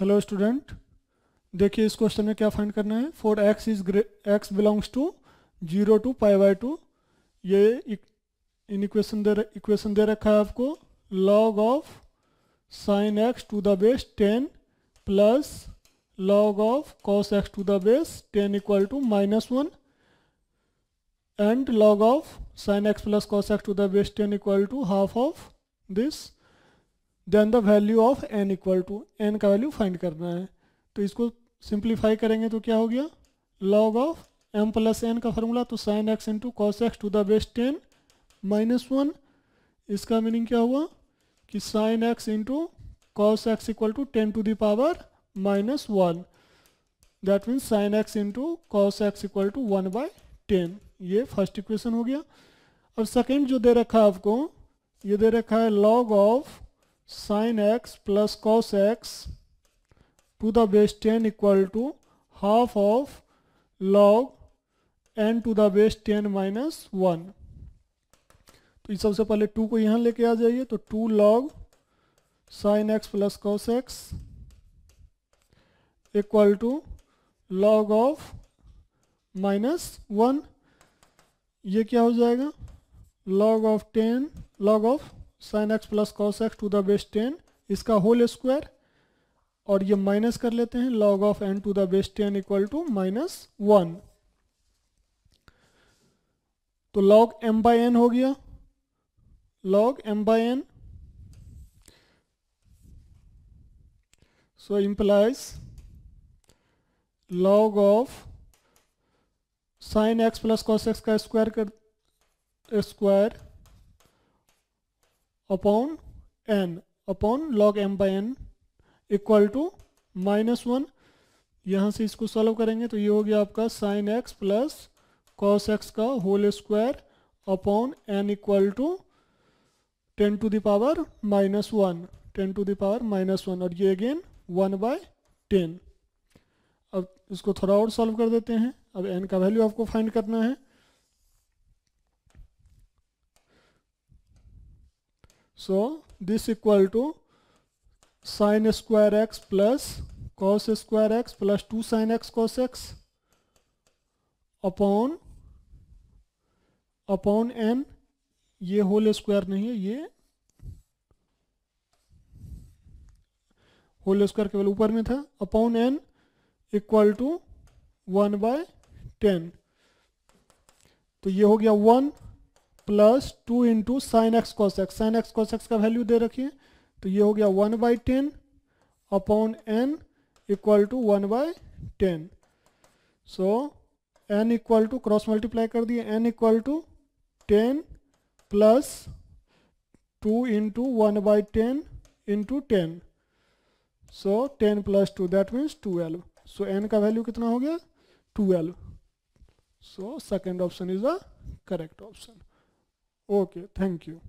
Hello student देखिए इस question में क्या फाइंड करना है फॉर एक्स इज ग्रे x belongs to zero to pi by two ये इन इक्वेशन दे इक्वेशन दे रखा है आपको log of sine x to the base ten plus log of cos x to the base ten equal to minus one and log of sine x plus cos x to the base ten equal to half of this then the value of n equal to N का value find करना है तो इसको simplify करेंगे तो क्या हो गया log of m plus n का फार्मूला तो sine x into cos x to the base ten minus one इसका मीनिंग क्या हुआ कि sine x into cos x equal to ten to the power minus one that means sine x into cos x equal to one by ten ये first equation हो गया और second जो दे रखा है आपको ये दे रखा है log of sine x plus cos x to the base ten equal to half of log n to the base ten minus one तो इस सबसे पहले टू को यहाँ लेके आ जाइए तो two log sine x plus cos x equal to log of minus one ये क्या हो जाएगा log of ten log of sine x plus cos x to the base ten इसका होल स्क्वायर और ये माइनस कर लेते हैं log of n to the base ten equal to minus one तो लॉग एम बाय एन हो गया log m by n so implies log of sine x plus cos x का square कर square upon n upon log m by n equal to minus one यहाँ से इसको solve करेंगे तो ये हो गया आपका sine x plus cos x का whole square upon n equal to ten to the power minus one ten to the power minus one और ये अगेन वन बाय टेन अब इसको थोड़ा और सॉल्व कर देते हैं अब एन का वैल्यू आपको फाइंड करना है So this equal to sin square x plus cos square x plus 2 sin x cos x upon upon n ये होल स्क्वायर नहीं है ये होल स्क्वायर केवल ऊपर में था upon n equal to one by ten तो ये हो गया one plus two into sine x cos x sine x cos x का वैल्यू दे रखिए तो ये हो गया one by ten upon n equal to one by ten so n equal to cross multiply कर दिए n equal to ten plus two into one by ten into ten so ten plus two that means twelve so n का value कितना हो गया twelve so second option is the correct option Okay, thank you.